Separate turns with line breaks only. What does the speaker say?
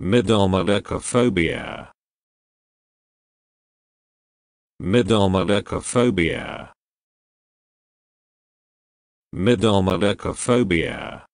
Midomalecophobia. Midomalecophobia. Midomalecophobia.